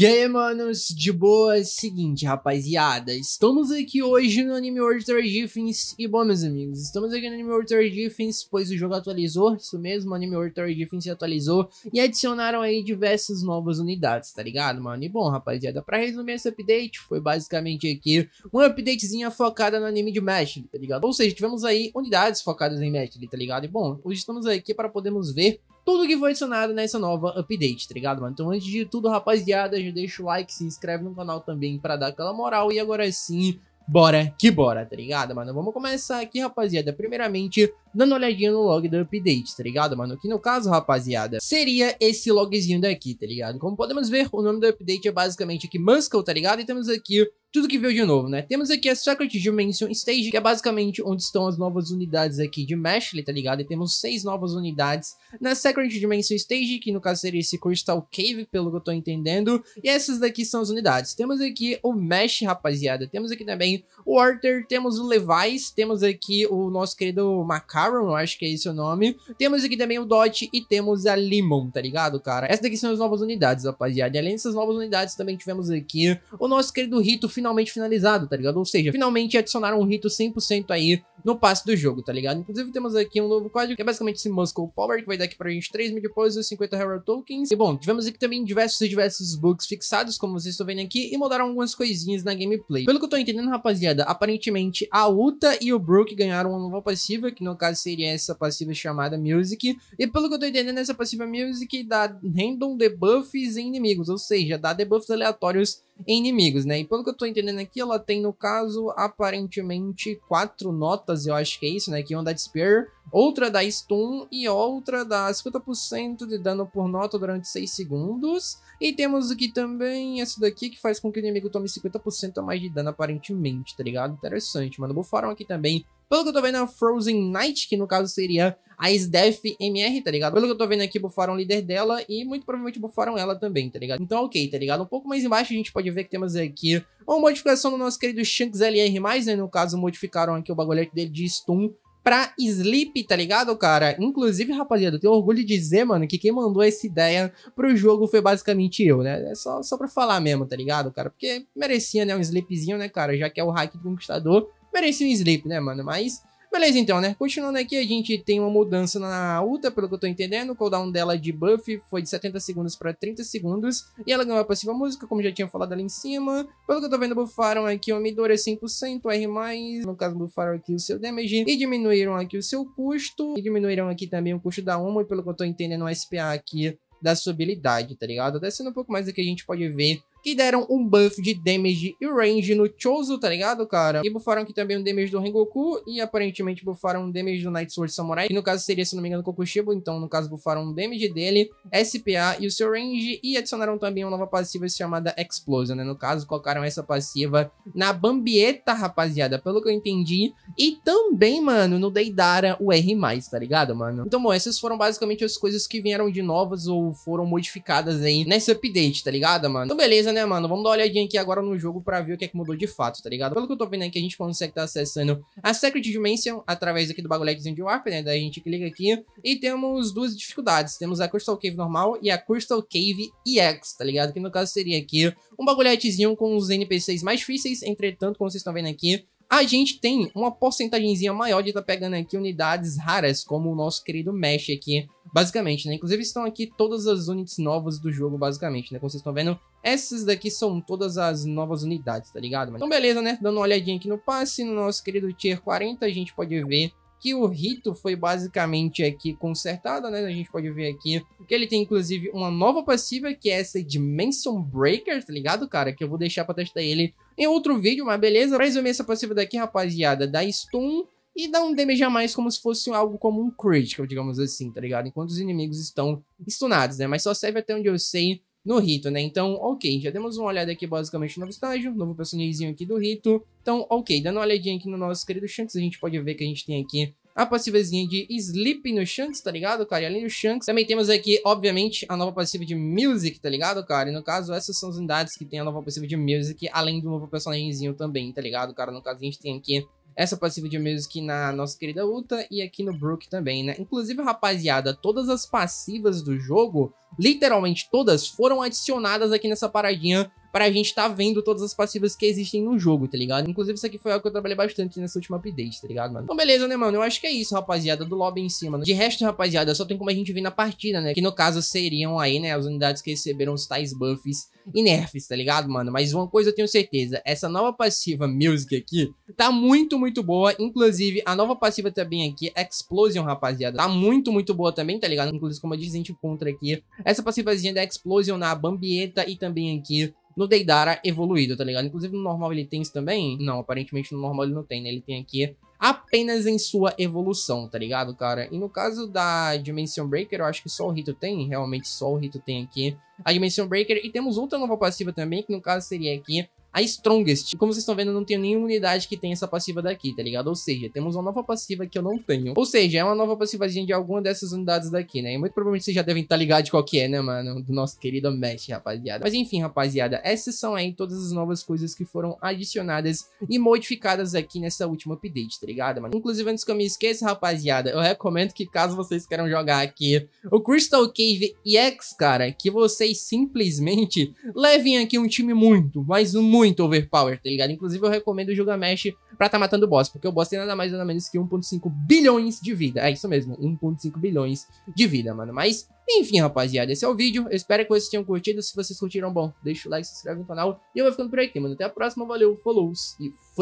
E aí, manos, de boa? É seguinte, rapaziada, estamos aqui hoje no Anime World Traditions e bom, meus amigos, estamos aqui no Anime World Traditions, pois o jogo atualizou, isso mesmo, o Anime World Traditions se atualizou e adicionaram aí diversas novas unidades, tá ligado, mano? E bom, rapaziada, pra resumir esse update, foi basicamente aqui uma updatezinha focada no anime de Match, tá ligado? Ou seja, tivemos aí unidades focadas em Match, tá ligado? E bom, hoje estamos aqui para podermos ver tudo que foi adicionado nessa nova update, tá ligado, mano? Então, antes de tudo, rapaziada, já deixa o like, se inscreve no canal também pra dar aquela moral. E agora sim, bora que bora, tá ligado, mano? Vamos começar aqui, rapaziada, primeiramente dando uma olhadinha no log do update, tá ligado, mano? Que no caso, rapaziada, seria esse logzinho daqui, tá ligado? Como podemos ver, o nome do update é basicamente aqui Muscle, tá ligado? E temos aqui tudo que veio de novo, né? Temos aqui a Secret Dimension Stage, que é basicamente onde estão as novas unidades aqui de Mashley, tá ligado? E temos seis novas unidades na Secret Dimension Stage, que no caso seria esse Crystal Cave, pelo que eu tô entendendo. E essas daqui são as unidades. Temos aqui o Mesh, rapaziada. Temos aqui também o Arthur, temos o Levi's, temos aqui o nosso querido Macaron, eu acho que é esse o nome. Temos aqui também o Dot e temos a Limon, tá ligado, cara? Essas daqui são as novas unidades, rapaziada. E além dessas novas unidades, também tivemos aqui o nosso querido Rito finalmente finalizado, tá ligado? Ou seja, finalmente adicionaram um rito 100% aí no passe do jogo, tá ligado? Inclusive temos aqui um novo código, que é basicamente esse Muscle Power, que vai dar aqui pra gente 3 mil poses, 50 Hero Tokens. E bom, tivemos aqui também diversos e diversos bugs fixados, como vocês estão vendo aqui, e mudaram algumas coisinhas na gameplay. Pelo que eu tô entendendo, rapaziada, aparentemente a Uta e o Brook ganharam uma nova passiva, que no caso seria essa passiva chamada Music. E pelo que eu tô entendendo, essa passiva Music dá random debuffs em inimigos, ou seja, dá debuffs aleatórios em inimigos, né? E pelo que eu tô entendendo aqui, ela tem, no caso, aparentemente quatro notas notas, eu acho que é isso, né? Que uma da Spear, outra da Stun e outra dá 50% de dano por nota durante 6 segundos. E temos aqui também essa daqui que faz com que o inimigo tome 50% a mais de dano aparentemente, tá ligado? Interessante, mano. Bufaram aqui também pelo que eu tô vendo, é Frozen Knight, que no caso seria a Sdef MR, tá ligado? Pelo que eu tô vendo aqui, bufaram o líder dela e muito provavelmente bufaram ela também, tá ligado? Então, ok, tá ligado? Um pouco mais embaixo a gente pode ver que temos aqui uma modificação do nosso querido Shanks LR+, né? No caso, modificaram aqui o bagulhete dele de stun pra Sleep, tá ligado, cara? Inclusive, rapaziada, eu tenho orgulho de dizer, mano, que quem mandou essa ideia pro jogo foi basicamente eu, né? É só, só pra falar mesmo, tá ligado, cara? Porque merecia, né, um Sleepzinho, né, cara? Já que é o hack do Conquistador, merecia um sleep, né, mano? Mas, beleza então, né? Continuando aqui, a gente tem uma mudança na Uta, pelo que eu tô entendendo. O cooldown dela de buff foi de 70 segundos pra 30 segundos. E ela ganhou a passiva música, como já tinha falado ali em cima. Pelo que eu tô vendo, Buffaram aqui o Midori 5%, R+, no caso, Buffaram aqui o seu damage. E diminuíram aqui o seu custo. E diminuíram aqui também o custo da Uma, e pelo que eu tô entendendo, o SPA aqui da sua habilidade, tá ligado? Descendo um pouco mais aqui, a gente pode ver que deram um buff de damage e range no Chozo, tá ligado, cara? E buffaram aqui também um damage do Rengoku e aparentemente buffaram um damage do Night Sword Samurai, que no caso seria, se não me engano, Kokushibo, então no caso buffaram um damage dele, SPA e o seu range e adicionaram também uma nova passiva chamada Explosion, né? No caso, colocaram essa passiva na Bambieta, rapaziada, pelo que eu entendi, e também, mano, no Deidara o R+, tá ligado, mano? Então, bom, essas foram basicamente as coisas que vieram de novas ou foram modificadas aí nesse update, tá ligado, mano? Então, beleza, coisa, né, mano? Vamos dar uma olhadinha aqui agora no jogo pra ver o que é que mudou de fato, tá ligado? Pelo que eu tô vendo aqui, a gente consegue estar tá acessando a Secret Dimension através aqui do bagulhetezinho de Warp, né? da a gente clica aqui e temos duas dificuldades. Temos a Crystal Cave normal e a Crystal Cave EX, tá ligado? Que no caso seria aqui um bagulhetezinho com os NPCs mais difíceis, entretanto, como vocês estão vendo aqui, a gente tem uma porcentagemzinha maior de estar tá pegando aqui unidades raras, como o nosso querido Mesh aqui, basicamente, né? Inclusive estão aqui todas as unidades novas do jogo, basicamente, né? Como vocês estão vendo, essas daqui são todas as novas unidades, tá ligado? Então beleza, né? Dando uma olhadinha aqui no passe, no nosso querido Tier 40, a gente pode ver que o Rito foi basicamente aqui consertado, né? A gente pode ver aqui que ele tem, inclusive, uma nova passiva, que é essa Dimension Breaker, tá ligado, cara? Que eu vou deixar pra testar ele em outro vídeo, mas beleza? Pra resumir essa passiva daqui, rapaziada, da Stun e dá um damage a mais como se fosse algo como um critical, digamos assim, tá ligado? Enquanto os inimigos estão stunados, né? Mas só serve até onde eu sei no Rito, né? Então, ok, já demos uma olhada aqui basicamente no novo estágio, novo personagemzinho aqui do Rito. Então, ok, dando uma olhadinha aqui no nosso querido Shanks, a gente pode ver que a gente tem aqui a passivazinha de Sleep no Shanks, tá ligado, cara? E além do Shanks, também temos aqui, obviamente, a nova passiva de Music, tá ligado, cara? E no caso, essas são as unidades que tem a nova passiva de Music, além do novo personagemzinho também, tá ligado, cara? No caso, a gente tem aqui essa passiva de Music na nossa querida Uta e aqui no Brook também, né? Inclusive, rapaziada, todas as passivas do jogo, literalmente todas, foram adicionadas aqui nessa paradinha pra gente tá vendo todas as passivas que existem no jogo, tá ligado? Inclusive, isso aqui foi algo que eu trabalhei bastante nessa última update, tá ligado, mano? Então, beleza, né, mano? Eu acho que é isso, rapaziada, do lobby em cima. Si, de resto, rapaziada, só tem como a gente ver na partida, né? Que no caso seriam aí, né, as unidades que receberam os tais buffs e nerfs, tá ligado, mano? Mas uma coisa eu tenho certeza, essa nova passiva Music aqui tá muito, muito boa. Inclusive, a nova passiva também aqui, Explosion, rapaziada, tá muito, muito boa também, tá ligado? Inclusive, como eu disse, a gente encontra aqui essa passivazinha da Explosion na Bambieta e também aqui no Deidara evoluído, tá ligado? Inclusive no normal ele tem isso também? Não, aparentemente no normal ele não tem, né? Ele tem aqui apenas em sua evolução, tá ligado, cara? E no caso da Dimension Breaker, eu acho que só o Rito tem, realmente só o Rito tem aqui a Dimension Breaker. E temos outra nova passiva também, que no caso seria aqui a Strongest. como vocês estão vendo, eu não tenho nenhuma unidade que tenha essa passiva daqui, tá ligado? Ou seja, temos uma nova passiva que eu não tenho. Ou seja, é uma nova passivazinha de alguma dessas unidades daqui, né? E muito provavelmente vocês já devem estar tá ligados de qual que é, né, mano? Do nosso querido Mesh, rapaziada. Mas enfim, rapaziada, essas são aí todas as novas coisas que foram adicionadas e modificadas aqui nessa última update, tá ligado, mano? Inclusive, antes que eu me esqueça, rapaziada, eu recomendo que caso vocês queiram jogar aqui o Crystal Cave EX, cara, que vocês simplesmente levem aqui um time muito, mas um muito muito overpower, tá ligado? Inclusive eu recomendo o Gilgamesh pra tá matando o boss, porque o boss tem nada mais nada menos que 1.5 bilhões de vida. É isso mesmo, 1.5 bilhões de vida, mano. Mas, enfim, rapaziada, esse é o vídeo. Eu espero que vocês tenham curtido. Se vocês curtiram, bom, deixa o like, se inscreve no canal. E eu vou ficando por aqui, mano. Até a próxima, valeu, falou e fui!